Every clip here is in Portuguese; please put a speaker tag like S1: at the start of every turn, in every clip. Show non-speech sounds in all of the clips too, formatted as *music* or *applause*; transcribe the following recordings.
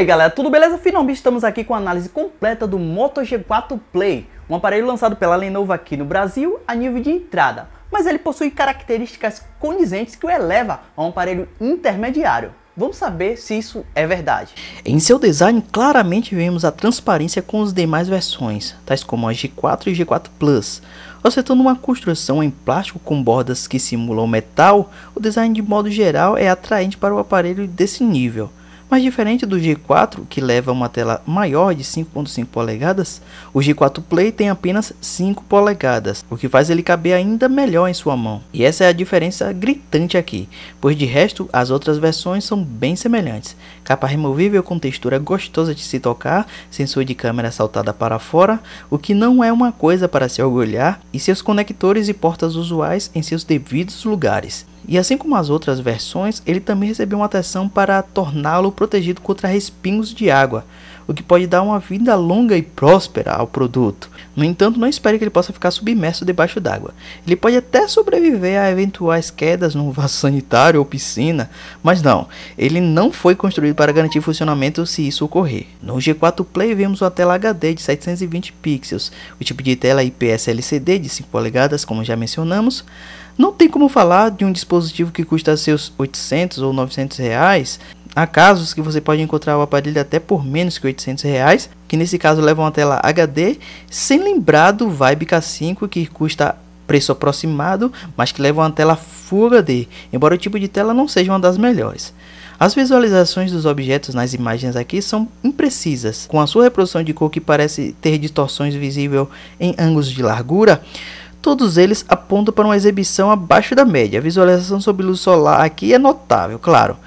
S1: aí galera, tudo beleza? Finalmente estamos aqui com a análise completa do Moto G4 Play, um aparelho lançado pela Lenovo aqui no Brasil a nível de entrada, mas ele possui características condizentes que o eleva a um aparelho intermediário. Vamos saber se isso é verdade.
S2: Em seu design, claramente vemos a transparência com as demais versões, tais como a G4 e G4 Plus. Acertando uma construção em plástico com bordas que simulam metal, o design de modo geral é atraente para o aparelho desse nível. Mas diferente do G4, que leva uma tela maior de 5.5 polegadas, o G4 Play tem apenas 5 polegadas, o que faz ele caber ainda melhor em sua mão. E essa é a diferença gritante aqui, pois de resto as outras versões são bem semelhantes. Capa removível com textura gostosa de se tocar, sensor de câmera saltada para fora, o que não é uma coisa para se orgulhar, e seus conectores e portas usuais em seus devidos lugares. E assim como as outras versões, ele também recebeu uma atenção para torná-lo protegido contra respingos de água, o que pode dar uma vida longa e próspera ao produto. No entanto, não espere que ele possa ficar submerso debaixo d'água. Ele pode até sobreviver a eventuais quedas num vaso *laughs* sanitário ou piscina, mas não, ele não foi construído para garantir funcionamento se isso ocorrer. No G4 Play vemos uma tela HD de 720 pixels, o tipo de tela IPS LCD de 5 polegadas, como já mencionamos. Não tem como falar de um dispositivo que custa seus 800 ou 900 reais, Há casos que você pode encontrar o aparelho até por menos que 800 reais, que nesse caso leva uma tela HD, sem lembrar do Vibe K5 que custa preço aproximado, mas que leva uma tela Full HD, embora o tipo de tela não seja uma das melhores. As visualizações dos objetos nas imagens aqui são imprecisas, com a sua reprodução de cor que parece ter distorções visível em ângulos de largura, todos eles apontam para uma exibição abaixo da média. A visualização sob luz solar aqui é notável, claro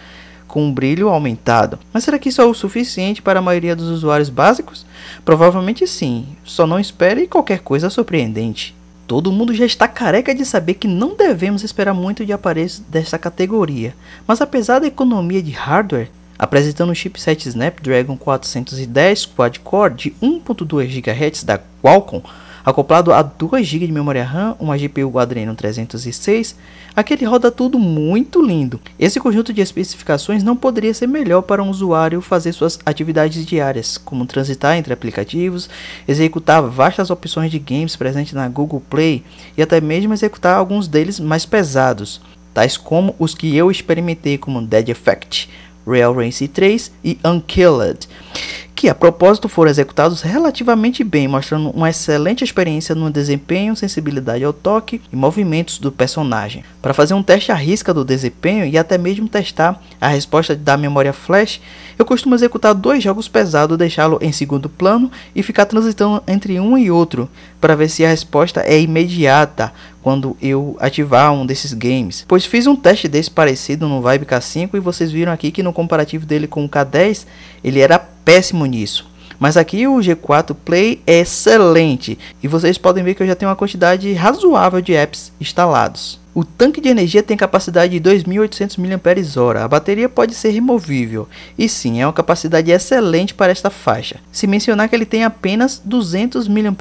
S2: com um brilho aumentado. Mas será que isso é o suficiente para a maioria dos usuários básicos? Provavelmente sim, só não espere qualquer coisa surpreendente. Todo mundo já está careca de saber que não devemos esperar muito de aparelhos desta categoria, mas apesar da economia de hardware, apresentando o chipset Snapdragon 410 Quad-Core de 1.2 GHz da Qualcomm, Acoplado a 2 GB de memória RAM, uma GPU Adreno 306, aquele roda tudo muito lindo. Esse conjunto de especificações não poderia ser melhor para um usuário fazer suas atividades diárias, como transitar entre aplicativos, executar vastas opções de games presentes na Google Play e até mesmo executar alguns deles mais pesados, tais como os que eu experimentei como Dead Effect, Real Race 3 e Unkilled que a propósito foram executados relativamente bem, mostrando uma excelente experiência no desempenho, sensibilidade ao toque e movimentos do personagem. Para fazer um teste à risca do desempenho e até mesmo testar a resposta da memória flash, eu costumo executar dois jogos pesados, deixá-lo em segundo plano e ficar transitando entre um e outro para ver se a resposta é imediata quando eu ativar um desses games. Pois fiz um teste desse parecido no Vibe K5 e vocês viram aqui que no comparativo dele com o K10, ele era péssimo nisso. Mas aqui o G4 Play é excelente e vocês podem ver que eu já tenho uma quantidade razoável de apps instalados. O tanque de energia tem capacidade de 2.800 mAh, a bateria pode ser removível, e sim, é uma capacidade excelente para esta faixa. Se mencionar que ele tem apenas 200 mAh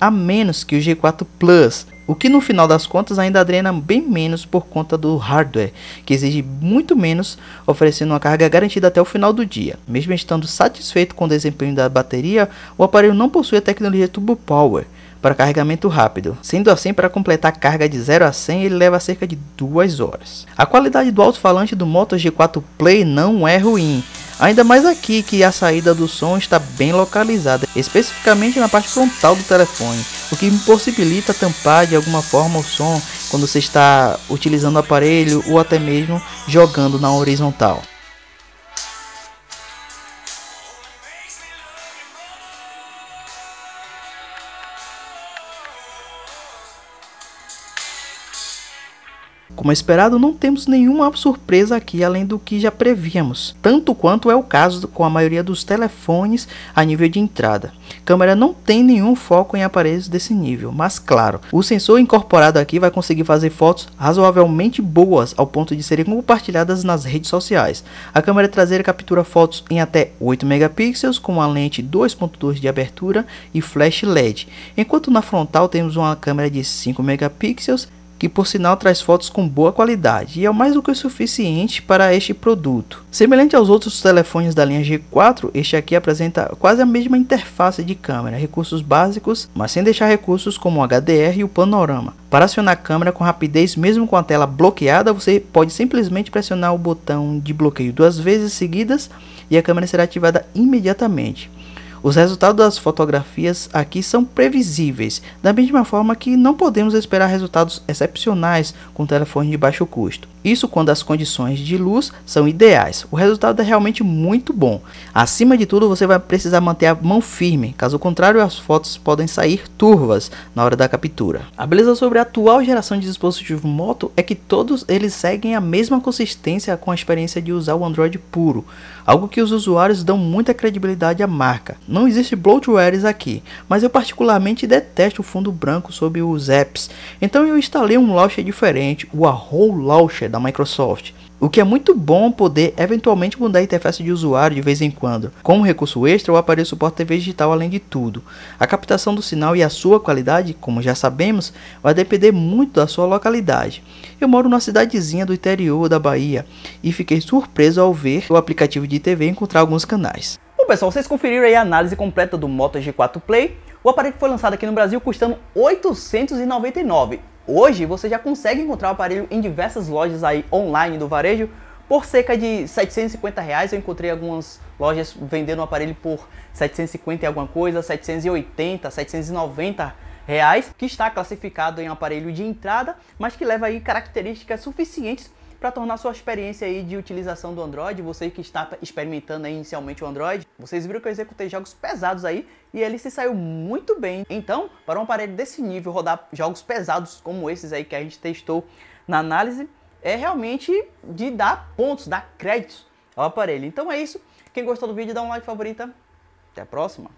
S2: a menos que o G4 Plus, o que no final das contas ainda drena bem menos por conta do hardware, que exige muito menos, oferecendo uma carga garantida até o final do dia. Mesmo estando satisfeito com o desempenho da bateria, o aparelho não possui a tecnologia Turbo Power para carregamento rápido. Sendo assim, para completar a carga de 0 a 100, ele leva cerca de 2 horas. A qualidade do alto-falante do Moto G4 Play não é ruim, ainda mais aqui que a saída do som está bem localizada, especificamente na parte frontal do telefone o que impossibilita tampar de alguma forma o som quando você está utilizando o aparelho ou até mesmo jogando na horizontal. Como é esperado, não temos nenhuma surpresa aqui além do que já prevíamos, tanto quanto é o caso com a maioria dos telefones a nível de entrada. A câmera não tem nenhum foco em aparelhos desse nível, mas claro, o sensor incorporado aqui vai conseguir fazer fotos razoavelmente boas ao ponto de serem compartilhadas nas redes sociais. A câmera traseira captura fotos em até 8 megapixels com uma lente 2.2 de abertura e flash LED, enquanto na frontal temos uma câmera de 5 megapixels que por sinal traz fotos com boa qualidade e é mais do que o suficiente para este produto. Semelhante aos outros telefones da linha G4, este aqui apresenta quase a mesma interface de câmera, recursos básicos, mas sem deixar recursos como o HDR e o panorama. Para acionar a câmera com rapidez, mesmo com a tela bloqueada, você pode simplesmente pressionar o botão de bloqueio duas vezes seguidas e a câmera será ativada imediatamente. Os resultados das fotografias aqui são previsíveis, da mesma forma que não podemos esperar resultados excepcionais com telefones de baixo custo. Isso quando as condições de luz são ideais. O resultado é realmente muito bom. Acima de tudo, você vai precisar manter a mão firme, caso contrário, as fotos podem sair turvas na hora da captura. A beleza sobre a atual geração de dispositivos Moto é que todos eles seguem a mesma consistência com a experiência de usar o Android puro, algo que os usuários dão muita credibilidade à marca. Não existe bloatwares aqui, mas eu particularmente detesto o fundo branco sobre os apps, então eu instalei um launcher diferente, o Arrow Launcher da Microsoft. O que é muito bom poder eventualmente mudar a interface de usuário de vez em quando. Como recurso extra, o aparelho suporta TV digital além de tudo. A captação do sinal e a sua qualidade, como já sabemos, vai depender muito da sua localidade. Eu moro numa cidadezinha do interior da Bahia e fiquei surpreso ao ver o aplicativo de TV encontrar alguns canais.
S1: Bom pessoal, vocês conferiram aí a análise completa do Moto G4 Play. O aparelho foi lançado aqui no Brasil custando 899. Hoje você já consegue encontrar o aparelho em diversas lojas aí online do varejo por cerca de 750 reais. Eu encontrei algumas lojas vendendo o aparelho por 750 e alguma coisa, 780, 790 reais, que está classificado em aparelho de entrada, mas que leva aí características suficientes para tornar sua experiência aí de utilização do Android, você que está experimentando inicialmente o Android, vocês viram que eu executei jogos pesados aí e ele se saiu muito bem. Então, para um aparelho desse nível rodar jogos pesados como esses aí que a gente testou na análise, é realmente de dar pontos, dar créditos ao aparelho. Então é isso. Quem gostou do vídeo, dá um like favorita. Até a próxima.